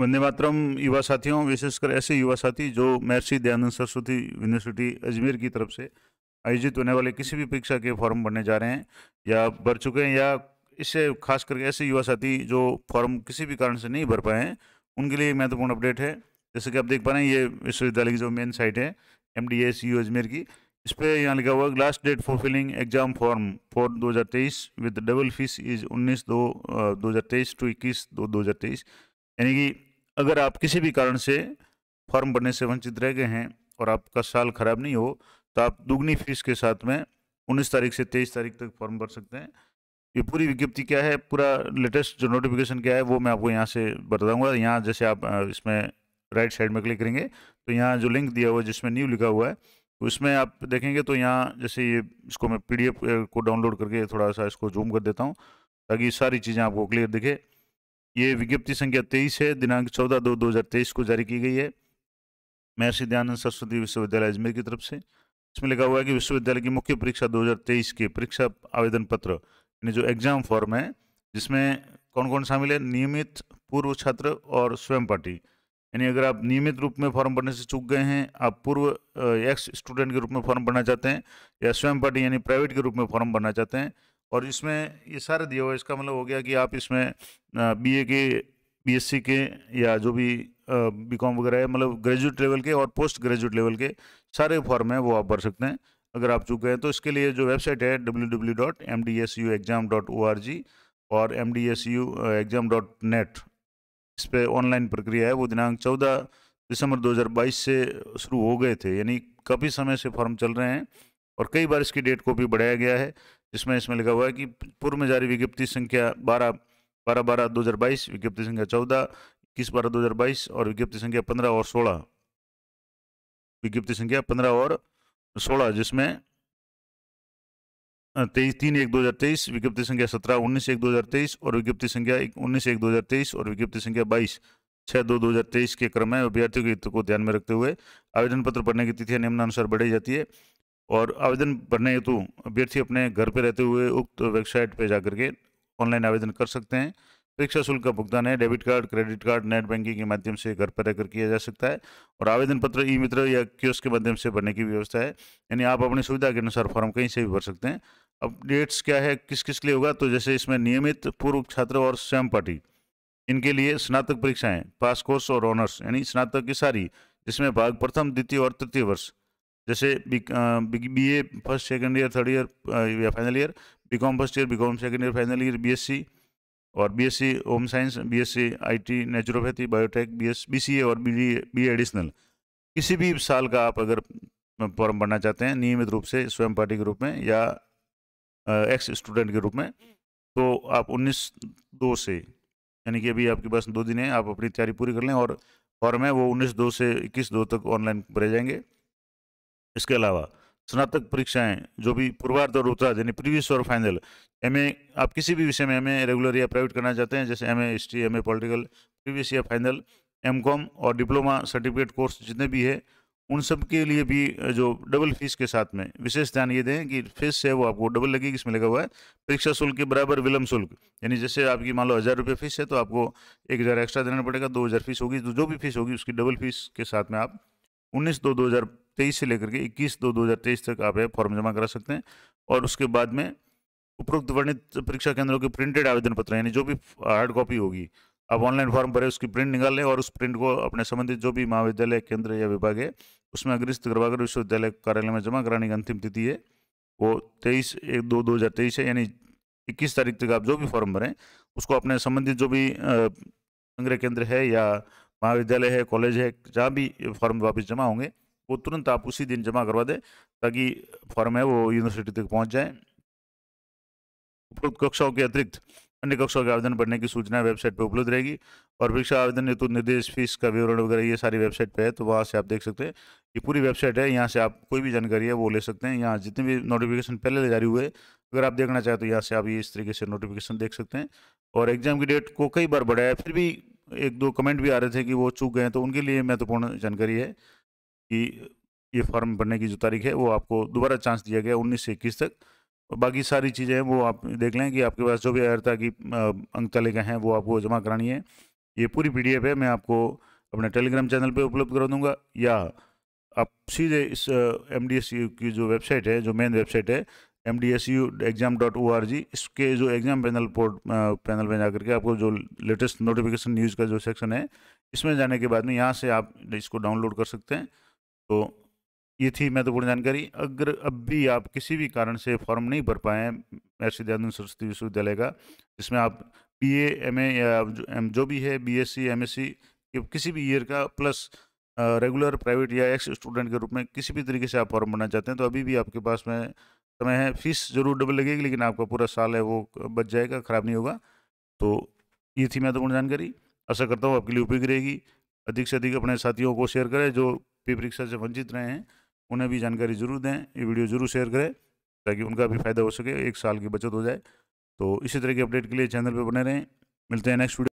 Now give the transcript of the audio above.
वंदे मातरम युवा साथियों विशेषकर ऐसे युवा साथी जो महर्षि दयानंद सरस्वती यूनिवर्सिटी अजमेर की तरफ से आयोजित होने वाले किसी भी परीक्षा के फॉर्म भरने जा रहे हैं या भर चुके हैं या इससे खास करके ऐसे युवा साथी जो फॉर्म किसी भी कारण से नहीं भर पाए हैं उनके लिए महत्वपूर्ण अपडेट है जैसे कि आप देख पा रहे हैं ये विश्वविद्यालय की जो मेन साइट है M D S U Ajmer की इस पर यहाँ लिखा हुआ last date for filling exam form for 2023 with double fees is 19 दो 2023 टू इक्कीस दो 2023 यानी कि अगर आप किसी भी कारण से फॉर्म भरने से वंचित रह गए हैं और आपका साल खराब नहीं हो तो आप दुगनी फीस के साथ में उन्नीस तारीख से तेईस तारीख तक फॉर्म भर सकते हैं ये पूरी विज्ञप्ति क्या है पूरा लेटेस्ट जो नोटिफिकेशन क्या है वो मैं आपको यहाँ से बताऊँगा यहाँ जैसे आप इसमें राइट साइड में क्लिक करेंगे तो यहाँ जो लिंक दिया हुआ है जिसमें न्यू लिखा हुआ है तो उसमें आप देखेंगे तो यहाँ जैसे ये इसको मैं पीडीएफ को डाउनलोड करके थोड़ा सा इसको जूम कर देता हूँ ताकि सारी चीज़ें आपको क्लियर दिखे ये विज्ञप्ति संख्या तेईस है दिनांक चौदह दो दो हज़ार तेईस को जारी की गई है महर्षि दयानंद सरस्वती विश्वविद्यालय अजमेर की तरफ से इसमें लिखा हुआ है कि विश्वविद्यालय की मुख्य परीक्षा 2023 के परीक्षा आवेदन पत्र यानी जो एग्ज़ाम फॉर्म है जिसमें कौन कौन शामिल है नियमित पूर्व छात्र और स्वयं पार्टी यानी अगर आप नियमित रूप में फॉर्म भरने से चूक गए हैं आप पूर्व एक्स स्टूडेंट के रूप में फॉर्म भरना चाहते हैं या स्वयं पार्टी यानी प्राइवेट के रूप में फॉर्म भरना चाहते हैं और इसमें ये सारे दिया हुआ इसका मतलब हो गया कि आप इसमें बीए के बीएससी के या जो भी बीकॉम वगैरह है मतलब ग्रेजुएट लेवल के और पोस्ट ग्रेजुएट लेवल के सारे फॉर्म हैं वो आप भर सकते हैं अगर आप चुके हैं तो इसके लिए जो वेबसाइट है W W dot M D S U exam dot O R G और M D S U exam dot net इस पर ऑनलाइन प्रक्रिया है वो दिनांक चौदह दिसंबर 2022 से शुरू हो गए थे यानी काफ़ी समय से फॉर्म चल रहे हैं और कई बार इसकी डेट को भी बढ़ाया गया है जिसमें इसमें लिखा हुआ है कि पूर्व में जारी विज्ञप्ति संख्या बारह बारह बारह दो हज़ार बाईस विज्ञप्ति संख्या चौदह इक्कीस बारह दो हज़ार बाईस और विज्ञप्ति संख्या पंद्रह और सोलह विज्ञप्ति संख्या पंद्रह और सोलह जिसमें तेईस तीन एक दो हज़ार तेईस विज्ञप्ति संख्या सत्रह उन्नीस एक दो हज़ार तेईस और विज्ञप्ति संख्या उन्नीस एक दो हज़ार तेईस और विज्ञप्ति संख्या बाईस छः दो दो हज़ार तेईस के क्रम में अभ्यर्थियों के हित को ध्यान में रखते हुए आवेदन पत्र पढ़ने की तिथि निम्नानुसार बढ़ाई जाती है और आवेदन भरने हेतु अभ्यर्थी अपने घर पर रहते हुए उक्त वेबसाइट पर जाकर के ऑनलाइन आवेदन कर सकते हैं परीक्षा शुल्क का भुगतान है debit card credit card net banking के माध्यम से घर पर रहकर किया जा सकता है और आवेदन पत्र ई मित्र या क्यूस के माध्यम से भरने की व्यवस्था है यानी आप अपनी सुविधा के अनुसार फॉर्म कहीं से भी भर सकते हैं अपडेट्स क्या है किस किस लिए होगा तो जैसे इसमें नियमित पूर्व छात्र और स्वयं पार्टी इनके लिए स्नातक परीक्षाएं पास कोर्स और ऑनर्स यानी स्नातक की सारी जिसमें भाग प्रथम द्वितीय और तृतीय वर्ष जैसे B A first second year third year या final year B com first year B com second year final year B S C और B S C home science B S C I T naturopathy biotech B S B C A और B D B additional किसी भी साल का आप अगर form भरना चाहते हैं नियमित रूप से स्वयं पार्टी के रूप में या एक्स स्टूडेंट के रूप में तो आप उन्नीस दो से यानी कि अभी आपके पास दो दिन हैं आप अपनी तैयारी पूरी कर लें और फॉर्म है वो उन्नीस दो से इक्कीस दो तक ऑनलाइन भरे जाएंगे इसके अलावा स्नातक परीक्षाएं जो भी पूर्वार्ध और उत्तरार्ध यानी प्रीवियस और फाइनल एम आप किसी भी विषय में एम रेगुलर या प्राइवेट करना चाहते हैं जैसे M A history M A political previous या फाइनल एम कॉम और डिप्लोमा सर्टिफिकेट कोर्स जितने भी है उन सब के लिए भी जो डबल फीस के साथ में विशेष ध्यान ये दें कि फीस है वो आपको डबल लगेगी इसमें लगा हुआ है परीक्षा शुल्क के बराबर विलंब शुल्क यानी जैसे आपकी मान लो हज़ार रुपये फीस है तो आपको एक हज़ार एक्स्ट्रा देना पड़ेगा दो हज़ार फीस होगी तो जो भी फीस होगी उसकी डबल फीस के साथ में आप उन्नीस दो दो हज़ार तेईस से लेकर के इक्कीस दो दो हज़ार तेईस तक आप फॉर्म जमा करा सकते हैं और उसके बाद में उपरोक्त वर्णित परीक्षा केंद्रों के प्रिंटेड आवेदन पत्र यानी जो भी हार्ड कॉपी होगी आप ऑनलाइन फॉर्म भरें उसकी प्रिंट निकाल लें और उस प्रिंट को अपने संबंधित जो भी महाविद्यालय केंद्र या विभाग है उसमें अग्रस्त करवाकर विश्वविद्यालय कार्यालय में जमा कराने की अंतिम तिथि है वो तेईस एक दो दो हज़ार तेईस है यानी इक्कीस तारीख तक आप जो भी फॉर्म भरें उसको अपने संबंधित जो भी संग्रह केंद्र है या महाविद्यालय है कॉलेज है जहाँ भी फॉर्म वापस जमा होंगे वो तुरंत आप उसी दिन जमा करवा दें ताकि फॉर्म है वो यूनिवर्सिटी तक पहुँच जाए उपलब्ध कक्षाओं के अतिरिक्त अन्य कक्षाओं के आवेदन भरने की सूचना वेबसाइट पर उपलब्ध रहेगी और परीक्षा आवेदन हेतु निर्देश फीस का विवरण वगैरह ये सारी वेबसाइट पर है तो वहाँ से आप देख सकते हैं ये पूरी वेबसाइट है यहाँ से आप कोई भी जानकारी है वो ले सकते हैं यहाँ जितने भी नोटिफिकेशन पहले जारी हुए अगर आप देखना चाहें तो यहाँ से आप ये इस तरीके से नोटिफिकेशन देख सकते हैं और एग्जाम की डेट को कई बार बढ़ाया फिर भी एक दो कमेंट भी आ रहे थे कि वो चूक गए तो उनके लिए महत्वपूर्ण जानकारी है कि ये फॉर्म भरने की जो तारीख है वो आपको दोबारा चांस दिया गया उन्नीस से इक्कीस तक और बाकी सारी चीज़ें हैं वो आप देख लें कि आपके पास जो भी अर्था की अंक तालिका हैं वो आपको जमा करानी है ये पूरी पी है मैं आपको अपने टेलीग्राम चैनल पर उपलब्ध करा दूँगा या आप सीधे इस एम की जो वेबसाइट है जो मेन वेबसाइट है M D S you exam dot O R जी इसके जो एग्जाम पैनल पोर्ट पैनल में जाकर के आपको जो लेटेस्ट नोटिफिकेशन न्यूज़ का जो सेक्शन है इसमें जाने के बाद में यहाँ से आप इसको डाउनलोड कर सकते हैं तो ये थी महत्वपूर्ण तो जानकारी अगर अब भी आप किसी भी कारण से फॉर्म नहीं भर पाए ऐसे दयानंद सरस्वती विश्वविद्यालय का जिसमें आप बी ए एम ए या जो, जो भी है B S C M S C किसी भी ईयर का प्लस रेगुलर प्राइवेट या एक्स स्टूडेंट के रूप में किसी भी तरीके से आप फॉर्म भरना चाहते हैं तो अभी भी आपके पास में समय है फीस ज़रूर डबल लगेगी लेकिन आपका पूरा साल है वो बच जाएगा ख़राब नहीं होगा तो ये थी महत्वपूर्ण तो जानकारी आशा करता हूँ आपके लिए उपयोगी रहेगी अधिक से अधिक अपने साथियों को शेयर करें जो पी परीक्षा से वंचित रहे हैं उन्हें भी जानकारी जरूर दें ये वीडियो जरूर शेयर करें ताकि उनका भी फायदा हो सके एक साल की बचत हो जाए तो इसी तरह की अपडेट के लिए चैनल पर बने रहें मिलते हैं नेक्स्ट वीडियो